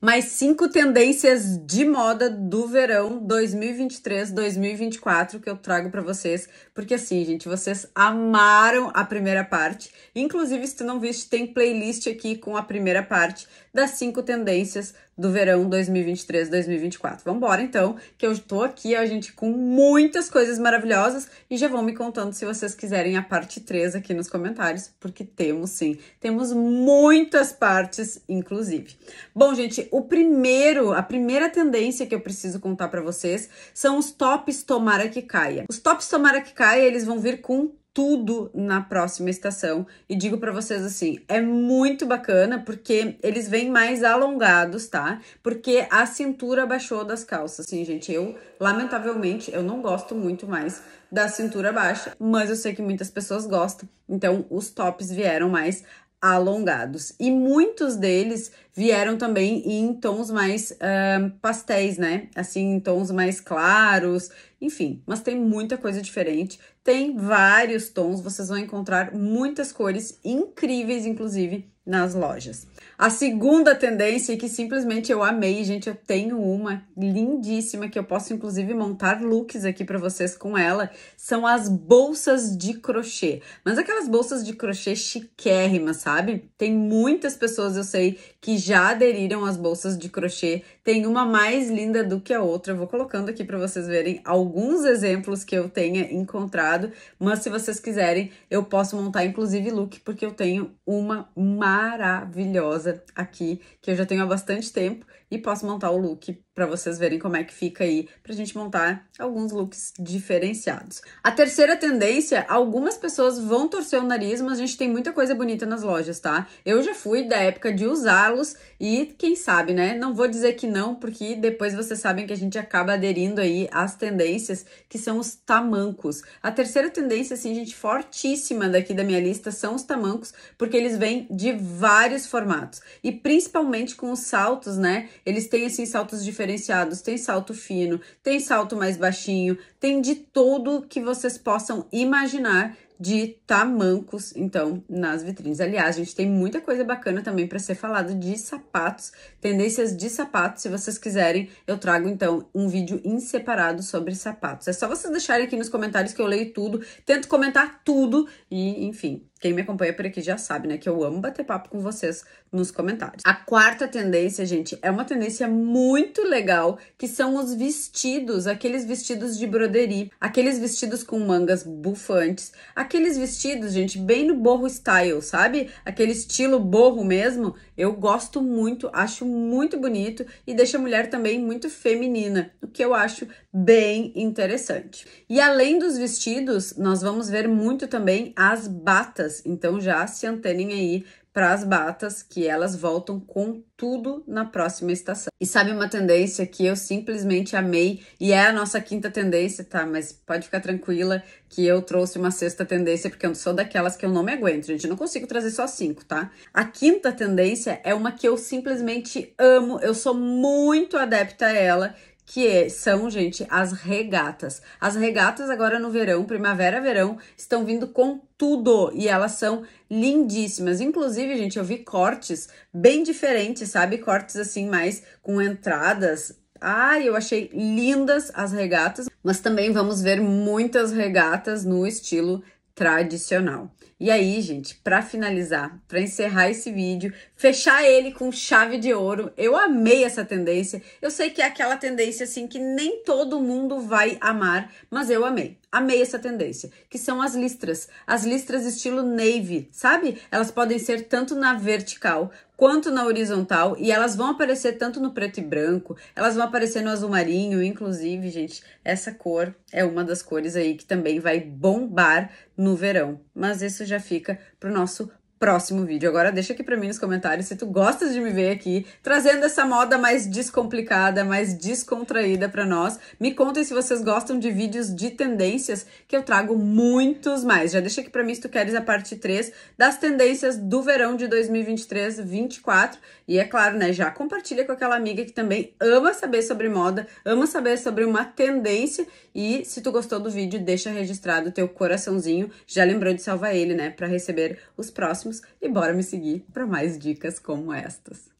mais cinco tendências de moda do verão 2023-2024 que eu trago para vocês, porque assim, gente, vocês amaram a primeira parte. Inclusive, se tu não viste, tem playlist aqui com a primeira parte das cinco tendências do verão 2023-2024. Vambora então, que eu tô aqui, a gente, com muitas coisas maravilhosas e já vão me contando se vocês quiserem a parte 3 aqui nos comentários, porque temos sim, temos muitas partes, inclusive. Bom, gente, o primeiro, a primeira tendência que eu preciso contar para vocês são os tops tomara que caia. Os tops tomara que caia, eles vão vir com tudo na próxima estação. E digo para vocês assim, é muito bacana porque eles vêm mais alongados, tá? Porque a cintura baixou das calças, assim, gente. Eu, lamentavelmente, eu não gosto muito mais da cintura baixa, mas eu sei que muitas pessoas gostam. Então, os tops vieram mais alongados. E muitos deles vieram também em tons mais uh, pastéis, né? Assim, em tons mais claros enfim, mas tem muita coisa diferente, tem vários tons, vocês vão encontrar muitas cores incríveis, inclusive, nas lojas. A segunda tendência que simplesmente eu amei, gente, eu tenho uma lindíssima que eu posso inclusive montar looks aqui para vocês com ela, são as bolsas de crochê. Mas aquelas bolsas de crochê chiquérrimas, sabe? Tem muitas pessoas, eu sei, que já aderiram às bolsas de crochê. Tem uma mais linda do que a outra. Eu vou colocando aqui para vocês verem algumas alguns exemplos que eu tenha encontrado, mas se vocês quiserem, eu posso montar inclusive look, porque eu tenho uma maravilhosa aqui, que eu já tenho há bastante tempo e posso montar o look para vocês verem como é que fica aí, pra gente montar alguns looks diferenciados. A terceira tendência, algumas pessoas vão torcer o nariz, mas a gente tem muita coisa bonita nas lojas, tá? Eu já fui da época de usá-los e quem sabe, né? Não vou dizer que não, porque depois vocês sabem que a gente acaba aderindo aí às tendências que são os tamancos. A terceira tendência, assim, gente, fortíssima daqui da minha lista são os tamancos, porque eles vêm de vários formatos e principalmente com os saltos, né? Eles têm assim saltos diferenciados, tem salto fino, tem salto mais baixinho, tem de tudo que vocês possam imaginar de tamancos, então, nas vitrines. Aliás, a gente tem muita coisa bacana também para ser falado de sapatos, tendências de sapatos. Se vocês quiserem, eu trago então um vídeo em separado sobre sapatos. É só vocês deixarem aqui nos comentários que eu leio tudo, tento comentar tudo e, enfim, quem me acompanha por aqui já sabe, né, que eu amo bater papo com vocês nos comentários. A quarta tendência, gente, é uma tendência muito legal, que são os vestidos, aqueles vestidos de broderie, aqueles vestidos com mangas bufantes, aqueles aqueles vestidos, gente, bem no borro style, sabe? Aquele estilo borro mesmo, eu gosto muito, acho muito bonito e deixa a mulher também muito feminina, o que eu acho bem interessante. E além dos vestidos, nós vamos ver muito também as batas, então já se antenem aí para as batas, que elas voltam com tudo na próxima estação. E sabe uma tendência que eu simplesmente amei e é a nossa quinta tendência, tá? Mas pode ficar tranquila que eu trouxe uma sexta tendência porque eu sou daquelas que eu não me aguento, gente. não consigo trazer só cinco, tá? A quinta tendência é uma que eu simplesmente amo, eu sou muito adepta a ela que é, são, gente, as regatas. As regatas agora no verão, primavera, verão, estão vindo com tudo e elas são lindíssimas. Inclusive, gente, eu vi cortes bem diferentes, sabe? Cortes assim mais com entradas Ai, eu achei lindas as regatas, mas também vamos ver muitas regatas no estilo tradicional. E aí, gente, para finalizar, para encerrar esse vídeo, fechar ele com chave de ouro, eu amei essa tendência. Eu sei que é aquela tendência assim que nem todo mundo vai amar, mas eu amei. Amei essa tendência, que são as listras, as listras estilo navy, sabe? Elas podem ser tanto na vertical quanto na horizontal e elas vão aparecer tanto no preto e branco, elas vão aparecer no azul marinho, inclusive, gente, essa cor é uma das cores aí que também vai bombar no verão. Mas isso já fica pro nosso próximo vídeo. Agora deixa aqui para mim nos comentários se tu gostas de me ver aqui trazendo essa moda mais descomplicada, mais descontraída para nós. Me contem se vocês gostam de vídeos de tendências, que eu trago muitos mais. Já deixa aqui para mim se tu queres a parte 3 das tendências do verão de 2023-24 e é claro, né, já compartilha com aquela amiga que também ama saber sobre moda, ama saber sobre uma tendência e se tu gostou do vídeo, deixa registrado o teu coraçãozinho. Já lembrou de salvar ele, né, para receber os próximos próximos e bora me seguir para mais dicas como estas.